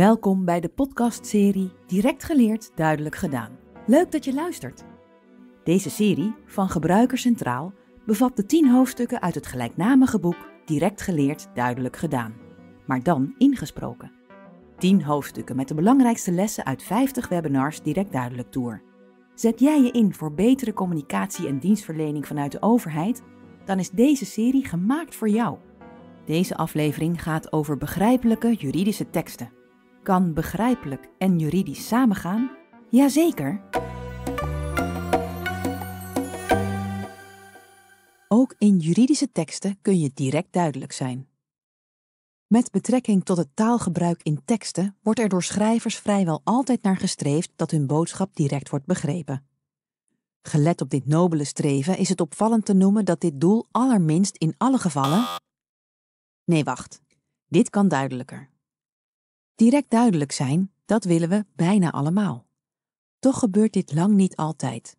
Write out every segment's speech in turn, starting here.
Welkom bij de podcastserie Direct geleerd, duidelijk gedaan. Leuk dat je luistert. Deze serie van Gebruiker Centraal bevat de 10 hoofdstukken uit het gelijknamige boek Direct geleerd, duidelijk gedaan, maar dan ingesproken. 10 hoofdstukken met de belangrijkste lessen uit 50 webinars direct duidelijk door. Zet jij je in voor betere communicatie en dienstverlening vanuit de overheid? Dan is deze serie gemaakt voor jou. Deze aflevering gaat over begrijpelijke juridische teksten kan begrijpelijk en juridisch samengaan? Jazeker! Ook in juridische teksten kun je direct duidelijk zijn. Met betrekking tot het taalgebruik in teksten wordt er door schrijvers vrijwel altijd naar gestreefd dat hun boodschap direct wordt begrepen. Gelet op dit nobele streven is het opvallend te noemen dat dit doel allerminst in alle gevallen. Nee, wacht. Dit kan duidelijker. Direct duidelijk zijn, dat willen we bijna allemaal. Toch gebeurt dit lang niet altijd.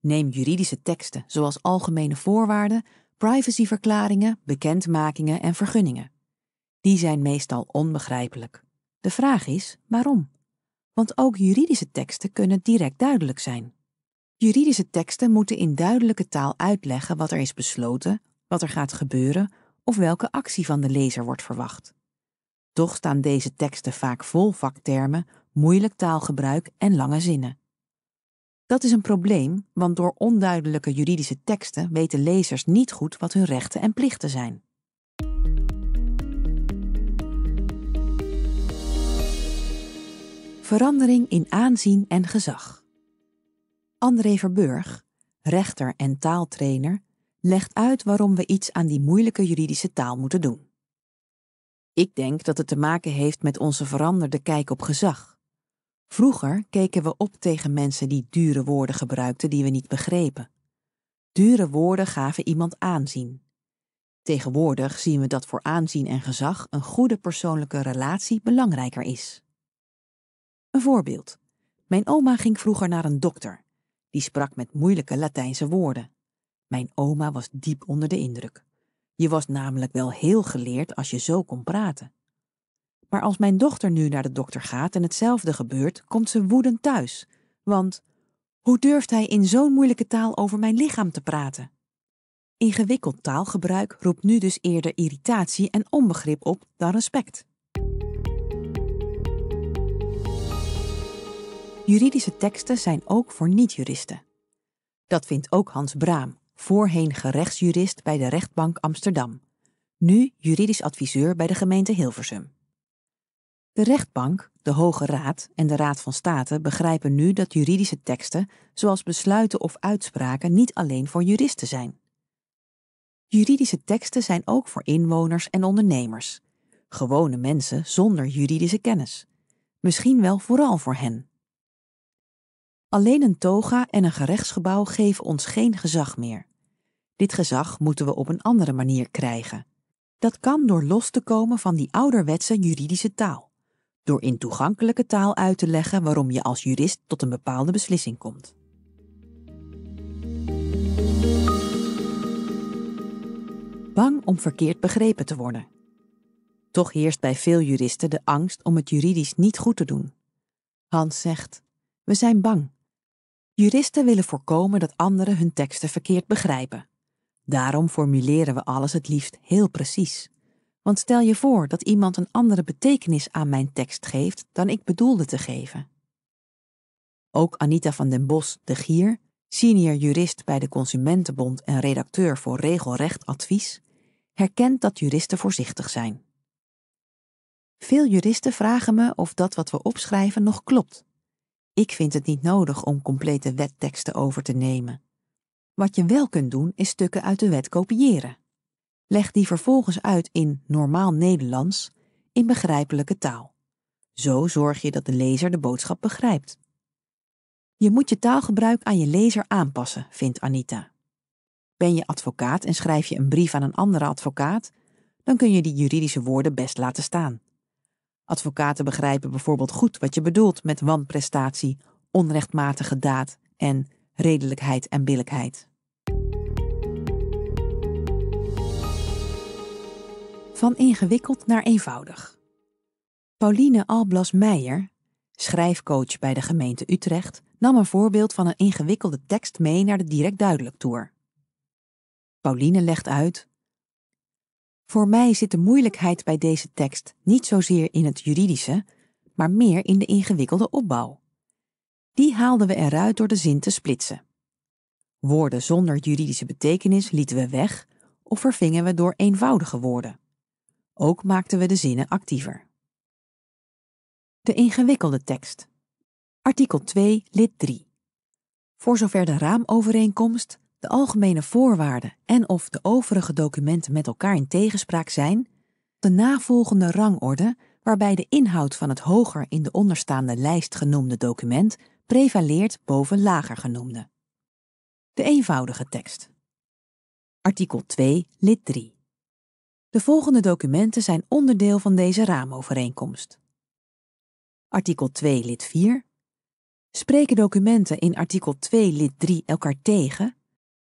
Neem juridische teksten zoals algemene voorwaarden, privacyverklaringen, bekendmakingen en vergunningen. Die zijn meestal onbegrijpelijk. De vraag is waarom? Want ook juridische teksten kunnen direct duidelijk zijn. Juridische teksten moeten in duidelijke taal uitleggen wat er is besloten, wat er gaat gebeuren of welke actie van de lezer wordt verwacht. Toch staan deze teksten vaak vol vaktermen, moeilijk taalgebruik en lange zinnen. Dat is een probleem, want door onduidelijke juridische teksten weten lezers niet goed wat hun rechten en plichten zijn. Verandering in aanzien en gezag. André Verburg, rechter en taaltrainer, legt uit waarom we iets aan die moeilijke juridische taal moeten doen. Ik denk dat het te maken heeft met onze veranderde kijk op gezag. Vroeger keken we op tegen mensen die dure woorden gebruikten die we niet begrepen. Dure woorden gaven iemand aanzien. Tegenwoordig zien we dat voor aanzien en gezag een goede persoonlijke relatie belangrijker is. Een voorbeeld. Mijn oma ging vroeger naar een dokter. Die sprak met moeilijke Latijnse woorden. Mijn oma was diep onder de indruk. Je was namelijk wel heel geleerd als je zo kon praten. Maar als mijn dochter nu naar de dokter gaat en hetzelfde gebeurt, komt ze woedend thuis. Want hoe durft hij in zo'n moeilijke taal over mijn lichaam te praten? Ingewikkeld taalgebruik roept nu dus eerder irritatie en onbegrip op dan respect. Juridische teksten zijn ook voor niet-juristen. Dat vindt ook Hans Braam, voorheen gerechtsjurist bij de rechtbank Amsterdam, nu juridisch adviseur bij de gemeente Hilversum. De rechtbank, de Hoge Raad en de Raad van State begrijpen nu dat juridische teksten, zoals besluiten of uitspraken, niet alleen voor juristen zijn. Juridische teksten zijn ook voor inwoners en ondernemers, gewone mensen zonder juridische kennis, misschien wel vooral voor hen. Alleen een toga en een gerechtsgebouw geven ons geen gezag meer. Dit gezag moeten we op een andere manier krijgen. Dat kan door los te komen van die ouderwetse juridische taal. Door in toegankelijke taal uit te leggen waarom je als jurist tot een bepaalde beslissing komt. Bang om verkeerd begrepen te worden. Toch heerst bij veel juristen de angst om het juridisch niet goed te doen. Hans zegt: We zijn bang. Juristen willen voorkomen dat anderen hun teksten verkeerd begrijpen. Daarom formuleren we alles het liefst heel precies. Want stel je voor dat iemand een andere betekenis aan mijn tekst geeft dan ik bedoelde te geven. Ook Anita van den Bos de Gier, senior jurist bij de Consumentenbond en redacteur voor Regelrecht Advies, herkent dat juristen voorzichtig zijn. Veel juristen vragen me of dat wat we opschrijven nog klopt. Ik vind het niet nodig om complete wetteksten over te nemen. Wat je wel kunt doen is stukken uit de wet kopiëren. Leg die vervolgens uit in normaal Nederlands, in begrijpelijke taal. Zo zorg je dat de lezer de boodschap begrijpt. Je moet je taalgebruik aan je lezer aanpassen, vindt Anita. Ben je advocaat en schrijf je een brief aan een andere advocaat, dan kun je die juridische woorden best laten staan. Advocaten begrijpen bijvoorbeeld goed wat je bedoelt met wanprestatie, onrechtmatige daad en redelijkheid en billijkheid. Van ingewikkeld naar eenvoudig. Pauline Alblas Meijer, schrijfcoach bij de gemeente Utrecht, nam een voorbeeld van een ingewikkelde tekst mee naar de Direct Duidelijk Tour. Pauline legt uit: Voor mij zit de moeilijkheid bij deze tekst niet zozeer in het juridische, maar meer in de ingewikkelde opbouw. Die haalden we eruit door de zin te splitsen. Woorden zonder juridische betekenis lieten we weg of vervingen we door eenvoudige woorden. Ook maakten we de zinnen actiever. De ingewikkelde tekst. Artikel 2, lid 3. Voor zover de raamovereenkomst, de algemene voorwaarden en of de overige documenten met elkaar in tegenspraak zijn, de navolgende rangorde waarbij de inhoud van het hoger in de onderstaande lijst genoemde document prevaleert boven lager genoemde. De eenvoudige tekst. Artikel 2, lid 3. De volgende documenten zijn onderdeel van deze raamovereenkomst. Artikel 2 lid 4 Spreken documenten in artikel 2 lid 3 elkaar tegen,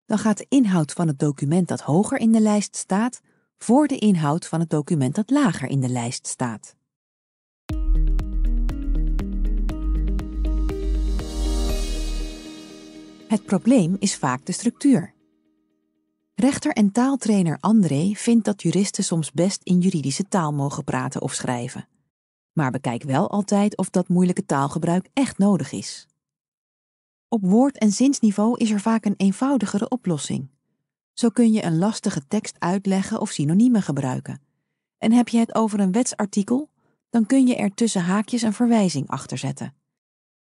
dan gaat de inhoud van het document dat hoger in de lijst staat voor de inhoud van het document dat lager in de lijst staat. Het probleem is vaak de structuur. Rechter en taaltrainer André vindt dat juristen soms best in juridische taal mogen praten of schrijven. Maar bekijk wel altijd of dat moeilijke taalgebruik echt nodig is. Op woord- en zinsniveau is er vaak een eenvoudigere oplossing. Zo kun je een lastige tekst uitleggen of synoniemen gebruiken. En heb je het over een wetsartikel, dan kun je er tussen haakjes een verwijzing achter zetten.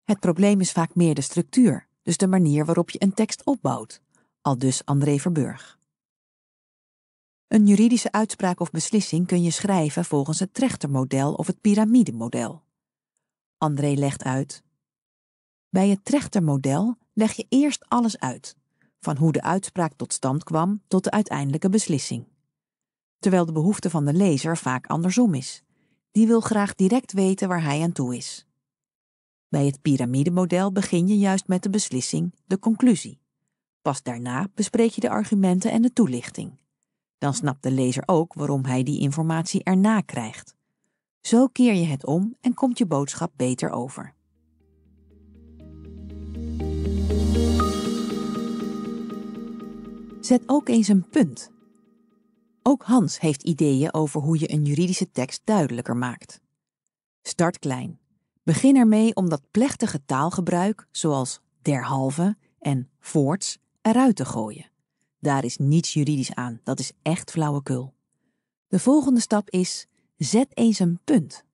Het probleem is vaak meer de structuur, dus de manier waarop je een tekst opbouwt aldus André Verburg. Een juridische uitspraak of beslissing kun je schrijven volgens het trechtermodel of het piramidemodel. André legt uit. Bij het trechtermodel leg je eerst alles uit, van hoe de uitspraak tot stand kwam tot de uiteindelijke beslissing. Terwijl de behoefte van de lezer vaak andersom is. Die wil graag direct weten waar hij aan toe is. Bij het piramidemodel begin je juist met de beslissing, de conclusie. Pas daarna bespreek je de argumenten en de toelichting. Dan snapt de lezer ook waarom hij die informatie erna krijgt. Zo keer je het om en komt je boodschap beter over. Zet ook eens een punt. Ook Hans heeft ideeën over hoe je een juridische tekst duidelijker maakt. Start klein. Begin ermee om dat plechtige taalgebruik, zoals derhalve en voorts, eruit te gooien. Daar is niets juridisch aan, dat is echt flauwekul. De volgende stap is: zet eens een punt.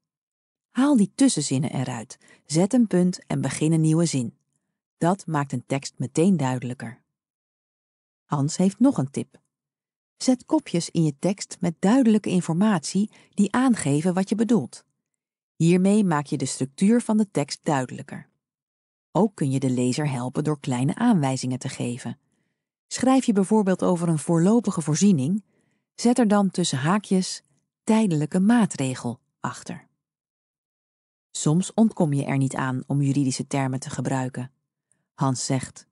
Haal die tussenzinnen eruit, zet een punt en begin een nieuwe zin. Dat maakt een tekst meteen duidelijker. Hans heeft nog een tip. Zet kopjes in je tekst met duidelijke informatie die aangeven wat je bedoelt. Hiermee maak je de structuur van de tekst duidelijker. Ook kun je de lezer helpen door kleine aanwijzingen te geven. Schrijf je bijvoorbeeld over een voorlopige voorziening, zet er dan tussen haakjes tijdelijke maatregel achter. Soms ontkom je er niet aan om juridische termen te gebruiken. Hans zegt: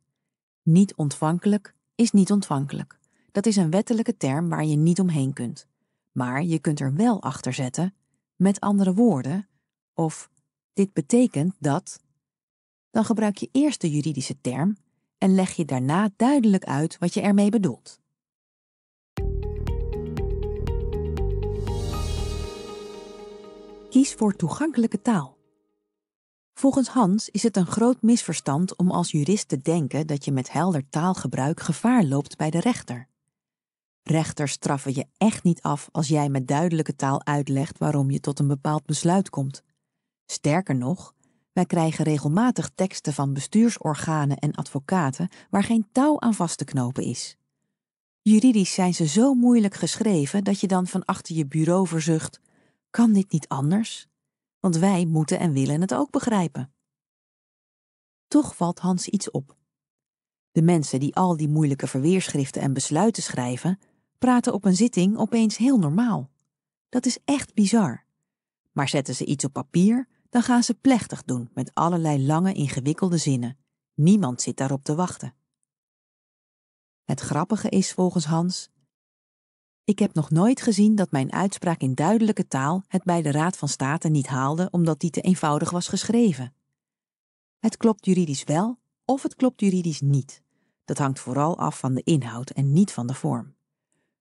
Niet ontvankelijk is niet ontvankelijk. Dat is een wettelijke term waar je niet omheen kunt. Maar je kunt er wel achter zetten, met andere woorden, of dit betekent dat dan gebruik je eerst de juridische term en leg je daarna duidelijk uit wat je ermee bedoelt. Kies voor toegankelijke taal. Volgens Hans is het een groot misverstand om als jurist te denken dat je met helder taalgebruik gevaar loopt bij de rechter. Rechters straffen je echt niet af als jij met duidelijke taal uitlegt waarom je tot een bepaald besluit komt. Sterker nog, wij krijgen regelmatig teksten van bestuursorganen en advocaten waar geen touw aan vast te knopen is. Juridisch zijn ze zo moeilijk geschreven dat je dan van achter je bureau verzucht: kan dit niet anders? Want wij moeten en willen het ook begrijpen. Toch valt Hans iets op. De mensen die al die moeilijke verweerschriften en besluiten schrijven, praten op een zitting opeens heel normaal. Dat is echt bizar. Maar zetten ze iets op papier, dan gaan ze plechtig doen met allerlei lange, ingewikkelde zinnen. Niemand zit daarop te wachten. Het grappige is volgens Hans. Ik heb nog nooit gezien dat mijn uitspraak in duidelijke taal het bij de Raad van State niet haalde omdat die te eenvoudig was geschreven. Het klopt juridisch wel of het klopt juridisch niet. Dat hangt vooral af van de inhoud en niet van de vorm.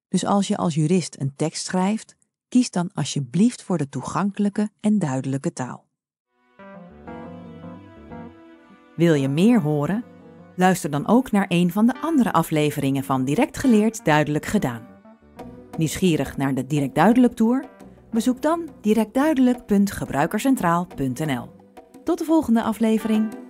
Dus als je als jurist een tekst schrijft, kies dan alsjeblieft voor de toegankelijke en duidelijke taal. Wil je meer horen? Luister dan ook naar een van de andere afleveringen van Direct Geleerd Duidelijk Gedaan. Nieuwsgierig naar de Direct Duidelijk Tour? Bezoek dan directduidelijk.gebruikercentraal.nl. Tot de volgende aflevering.